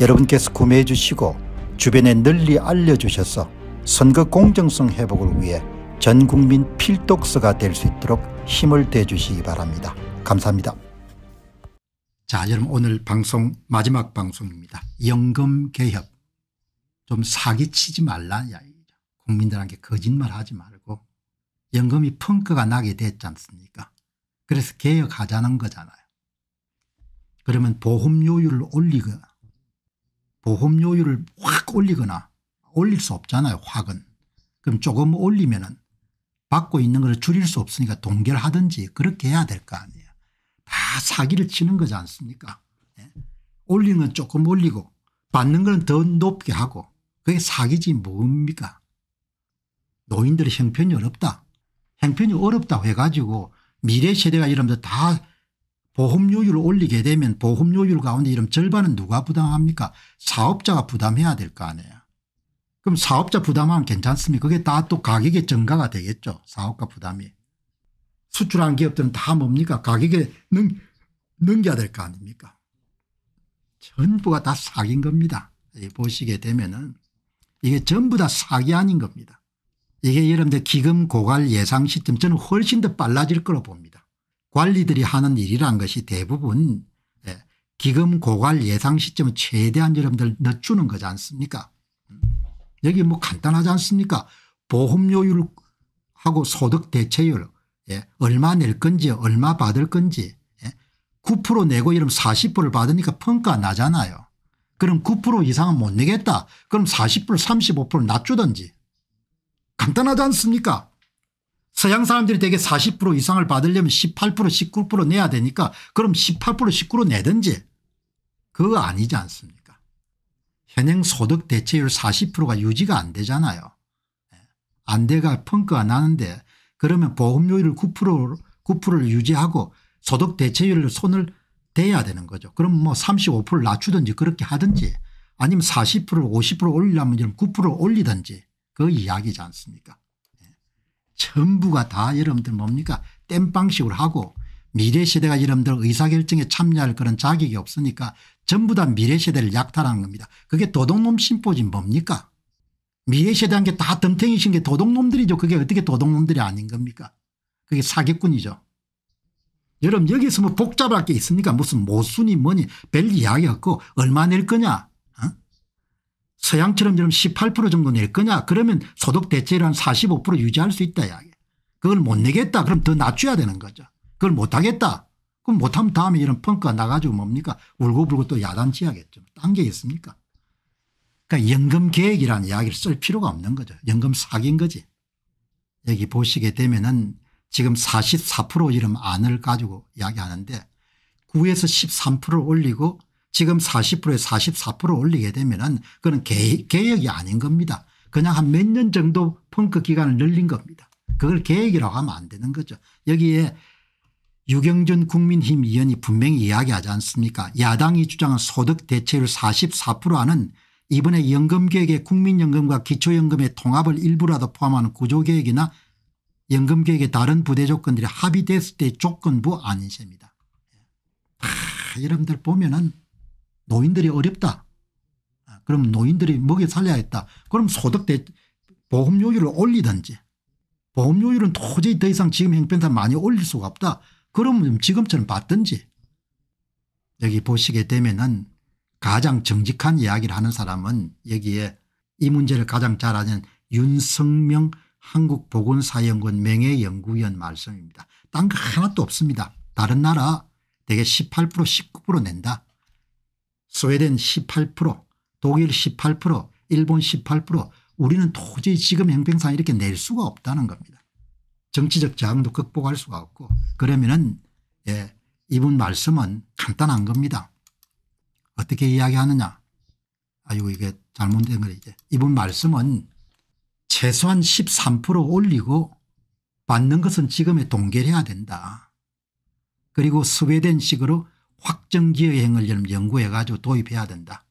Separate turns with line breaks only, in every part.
여러분께서 구매해 주시고 주변에 널리 알려주셔서 선거 공정성 회복을 위해 전국민 필독서가 될 수 있도록 힘을 대주시기 바랍니다. 감사합니다. 자 여러분 오늘 방송 마지막 방송입니다. 연금개혁 좀 사기치지 말라 이야기죠. 국민들한테 거짓말하지 말고 연금이 펑크가 나게 됐지 않습니까 그래서 개혁하자는 거잖아요. 그러면 보험료율을 올리거나 보험료율을 확 올리거나 올릴 수 없잖아요 확은. 그럼 조금 올리면 은 받고 있는 걸 줄일 수 없으니까 동결하든지 그렇게 해야 될 거 아니에요. 다 사기를 치는 거지 않습니까 네. 올리는 건 조금 올리고 받는 건 더 높게 하고 그게 사기지 뭡니까 노인들의 형편이 어렵다. 형편이 어렵다고 해가지고 미래 세대가 이러면서 다 보험료율을 올리게 되면 보험료율 가운데 이런 절반은 누가 부담합니까 사업자가 부담해야 될 거 아니에요. 그럼 사업자 부담하면 괜찮습니까 그게 다 또 가격의 증가가 되겠죠 사업가 부담이. 수출한 기업들은 다 뭡니까 가격에 능, 넘겨야 될 거 아닙니까 전부가 다 사기인 겁니다. 보시게 되면 은 이게 전부 다 사기 아닌 겁니다. 이게 여러분들 기금 고갈 예상 시점 저는 훨씬 더 빨라질 거로 봅니다. 관리들이 하는 일이란 것이 대부분 예, 기금 고갈 예상 시점을 최대한 여러분들 늦추는 거지 않습니까 음. 여기 뭐 간단하지 않습니까 보험료율하고 소득 대체율 예, 얼마 낼 건지 얼마 받을 건지 예, 9% 내고 이러면 40%를 받으니까 평가 나잖아요. 그럼 9% 이상은 못 내겠다. 그럼 40% 35% 낮추든지 간단하지 않습니까 서양 사람들이 대개 40% 이상을 받으려면 18% 19% 내야 되니까 그럼 18% 19% 내든지 그거 아니지 않습니까 현행 소득 대체율 40%가 유지가 안 되잖아요. 예. 안 돼가 펑크가 나는데 그러면 보험료율 9%, 9를 유지하고 소득 대체율을 손을 대야 되는 거죠. 그럼 뭐 35%를 낮추든지 그렇게 하든지 아니면 40% 50% 올리려면 9% 올리든지 그 이야기지 않습니까 전부가 다 여러분들 뭡니까 땜방식으로 하고 미래세대가 여러분들 의사결정에 참여할 그런 자격이 없으니까 전부 다 미래세대를 약탈하는 겁니다. 그게 도둑놈 심포진 뭡니까 미래세대한 게 다 덤탱이신 게 도둑놈들이죠. 그게 어떻게 도둑놈들이 아닌 겁니까 그게 사기꾼이죠. 여러분 여기서 뭐 복잡할 게 있습니까 무슨 모순이 뭐니 별 이야기 없고 얼마 낼 거냐 서양처럼 지금 18% 정도 낼 거냐 그러면 소득 대체율 한45% 유지할 수 있다 그걸 못 내겠다 그럼 더 낮춰야 되는 거죠. 그걸 못하겠다. 그럼 못하면 다음에 이런 펑크가 나가지고 뭡니까 울고불고 또 야단치야겠죠. 딴 게 있습니까. 그러니까 연금 계획이라는 이야기를 쓸 필요가 없는 거죠. 연금 사기인 거지. 여기 보시게 되면은 지금 44%이름 안을 가지고 이야기하는데 9에서 13%를 올리고 지금 40%에 44% 올리게 되면 그건 개, 개혁이 아닌 겁니다. 그냥 한 몇 년 정도 펑크 기간을 늘린 겁니다. 그걸 계획이라고 하면 안 되는 거죠. 여기에 유경준 국민힘 의원이 분명히 이야기하지 않습니까 야당이 주장한 소득 대체율 44% 하는 이번에 연금계획에 국민연금과 기초연금의 통합을 일부라도 포함하는 구조계획이나연금계획의 다른 부대 조건들이 합의됐을 때 조건부 아닌 셈니다 아, 여러분들 보면은 노인들이 어렵다. 아, 그럼 노인들이 먹여 살려야했다 그럼 소득 대 보험료율을 올리든지 보험료율은 도저히 더 이상 지금 형편상 많이 올릴 수가 없다. 그러면 지금처럼 받든지 여기 보시게 되면은 가장 정직한 이야기를 하는 사람은 여기에 이 문제를 가장 잘 아는 윤성명 한국보건사연구원 명예연구위원 말씀입니다. 딴 거 하나도 없습니다. 다른 나라 대개 18% 19% 낸다. 스웨덴 18% 독일 18% 일본 18% 우리는 도저히 지금 형평상 이렇게 낼 수가 없다는 겁니다. 정치적 저항도 극복할 수가 없고 그러면은 예, 이분 말씀은 간단한 겁니다. 어떻게 이야기하느냐. 아이고 이게 잘못된 거래 이제. 이분 말씀은 최소한 13% 올리고 받는 것은 지금의 동결해야 된다. 그리고 스웨덴식으로 확정기여행을 좀 연구해 가지고 도입해야 된다.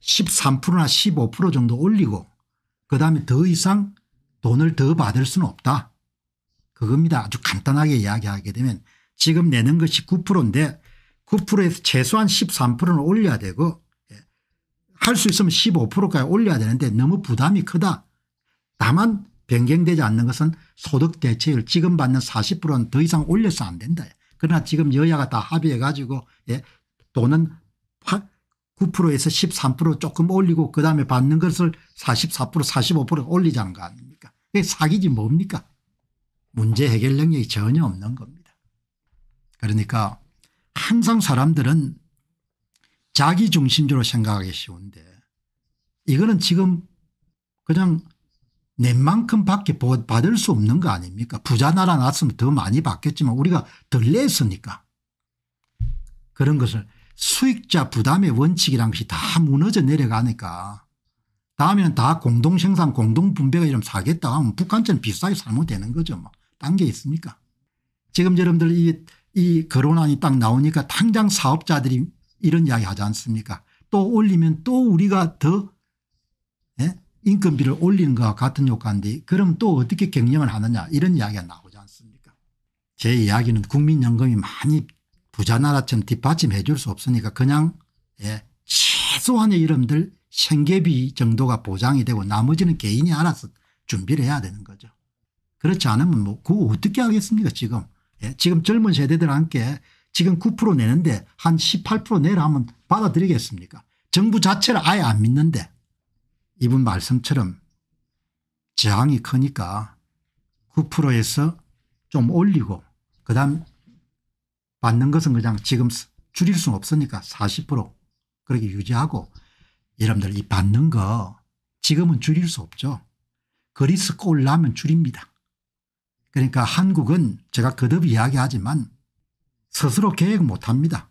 13%나 15% 정도 올리고 그다음에 더 이상 돈을 더 받을 수는 없다. 그겁니다. 아주 간단하게 이야기하게 되면 지금 내는 것이 9%인데 9%에서 최소한 13%는 올려야 되고 예, 할수 있으면 15%까지 올려야 되는데 너무 부담이 크다. 다만 변경되지 않는 것은 소득 대체율 지금 받는 40%는 더 이상 올려서 안 된다. 그러나 지금 여야가 다 합의해가지고 예, 돈은 9%에서 13% 조금 올리고 그다음에 받는 것을 44% 45% 올리자는 거 아닙니까 그게 사기지 뭡니까 문제 해결 능력이 전혀 없는 겁니다. 그러니까 항상 사람들은 자기 중심적으로 생각하기 쉬운데 이거는 지금 그냥 낸만큼 밖에 받을 수 없는 거 아닙니까 부자 나라 났으면 더 많이 받겠지만 우리가 덜 냈으니까 그런 것을 수익자 부담의 원칙이란 것이 다 무너져 내려가니까 다음에는 다 공동생산 공동분배가 이러면 사겠다 하면 북한처럼 비싸게 살면 되는 거죠. 뭐. 딴 게 있습니까 지금 여러분들 이, 이 거론안이 딱 나오니까 당장 사업자들이 이런 이야기 하지 않습니까 또 올리면 또 우리가 더 예? 인건비를 올리는 것과 같은 효과인데 그럼 또 어떻게 경영을 하느냐 이런 이야기가 나오지 않습니까 제 이야기는 국민연금이 많이 부자 나라처럼 뒷받침해 줄 수 없으니까 그냥 예, 최소한의 이름들 생계비 정도가 보장이 되고 나머지는 개인이 알아서 준비를 해야 되는 거죠. 그렇지 않으면 뭐 그거 어떻게 하겠습니까 지금. 예, 지금 젊은 세대들 함께 지금 9% 내는데 한 18% 내라 하면 받아들이겠습니까. 정부 자체를 아예 안 믿는데 이분 말씀처럼 저항이 크니까 9%에서 좀 올리고 그다음 받는 것은 그냥 지금 줄일 수는 없으니까 40% 그렇게 유지하고 여러분들 이 받는 거 지금은 줄일 수 없죠. 그리스코 라면 줄입니다. 그러니까 한국은 제가 거듭 이야기하지만 스스로 계획 못합니다.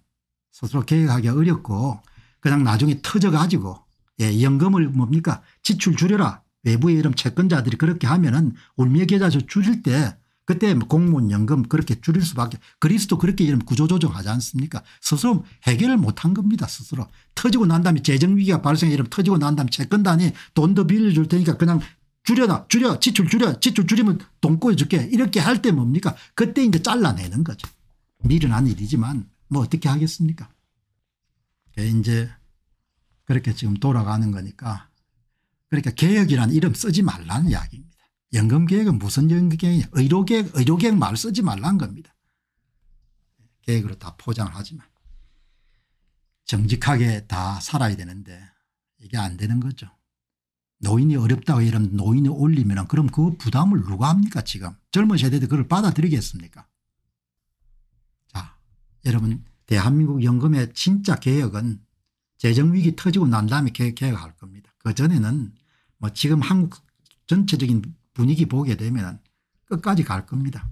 스스로 계획하기 어렵고 그냥 나중에 터져가지고 예, 연금을 뭡니까 지출 줄여라. 외부의 이름 채권자들이 그렇게 하면은 울며 계좌에서 줄일 때 그때 공무원 연금 그렇게 줄일 수밖에 그리스도 그렇게 이름 구조조정하지 않습니까 스스로 해결을 못 한 겁니다 스스로 터지고 난 다음에 재정위기가 발생해 이름 터지고 난 다음에 채권단이 돈 더 빌려줄 테니까 그냥 줄여라 줄여 지출 줄여 지출 줄이면 돈 꼬여줄게 이렇게 할 때 뭡니까 그때 이제 잘라내는 거죠 미련한 일이지만 뭐 어떻게 하겠습니까 예, 이제 그렇게 지금 돌아가는 거니까 그러니까 개혁이라는 이름 쓰지 말라는 이야기입니다. 연금개혁은 무슨 연금개혁이냐 의료개혁 의료개혁 말 쓰지 말라는 겁니다. 계획으로 다 포장을 하지만 정직하게 다 살아야 되는데 이게 안 되는 거죠. 노인이 어렵다고 이런 노인이 올리면 그럼 그 부담을 누가 합니까 지금 젊은 세대들 그걸 받아들이겠습니까 자 여러분 대한민국 연금의 진짜 개혁은 재정위기 터지고 난 다음에 계획할 겁니다. 그전에는 뭐 지금 한국 전체적인 분위기 보게 되면 끝까지 갈 겁니다.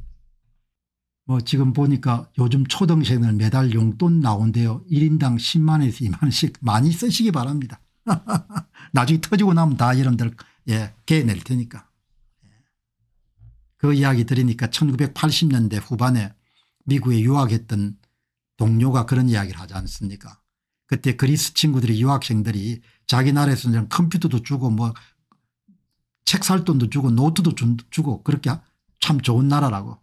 뭐 지금 보니까 요즘 초등생들 매달 용돈 나온대요. 1인당 10만 에서 2만 씩 많이 쓰시기 바랍니다. 나중에 터지고 나면 다 여러분들 예, 개낼 테니까. 예. 그 이야기 들으니까 1980년대 후반에 미국에 유학했던 동료가 그런 이야기를 하지 않습니까 그때 그리스 친구들이 유학생들이 자기 나라에서는 컴퓨터도 주고 뭐 책 살 돈도 주고 노트도 주고 그렇게 참 좋은 나라라고.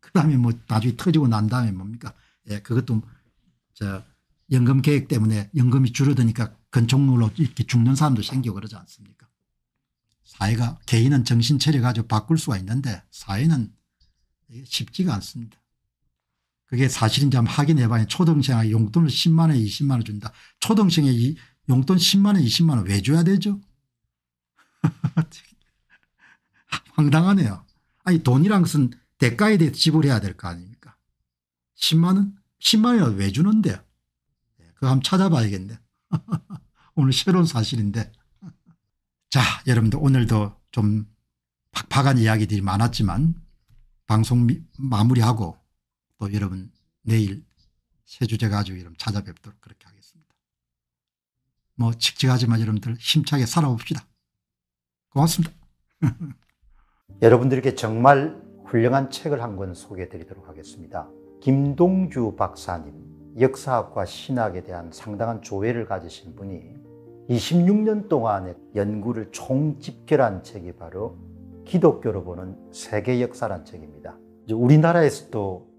그다음에 뭐 나중에 터지고 난 다음에 뭡니까? 예, 그것도 저 연금 계획 때문에 연금이 줄어드니까 건축물로 이렇게 죽는 사람도 생기고 그러지 않습니까? 사회가 개인은 정신 차려 가지고 바꿀 수가 있는데 사회는 쉽지가 않습니다. 그게 사실인지 한번 확인해봐야 초등생에 용돈을 10만 원 20만 원 준다. 초등생에 용돈 10만 원 20만 원 왜 줘야 되죠? 황당하네요. 아니 돈이란 것은 대가에 대해 지불해야 될 거 아닙니까? 10만 원? 10만 원을 왜 주는데요? 네, 그거 한번 찾아봐야겠네. 오늘 새로운 사실인데. 자 여러분들 오늘도 좀 팍팍한 이야기들이 많았지만 방송 마무리하고 또 여러분 내일 새 주제 가지고 여러분 찾아뵙도록 그렇게 하겠습니다. 뭐 칙칙하지만 여러분들 힘차게 살아봅시다. 고맙습니다. 여러분들께 정말 훌륭한 책을 한 권 소개해 드리도록 하겠습니다. 김동주 박사님, 역사학과 신학에 대한 상당한 조회를 가지신 분이 26년 동안의 연구를 총집결한 책이 바로 기독교로 보는 세계 역사란 책입니다. 우리나라에서도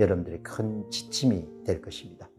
여러분들의 큰 지침이 될 것입니다.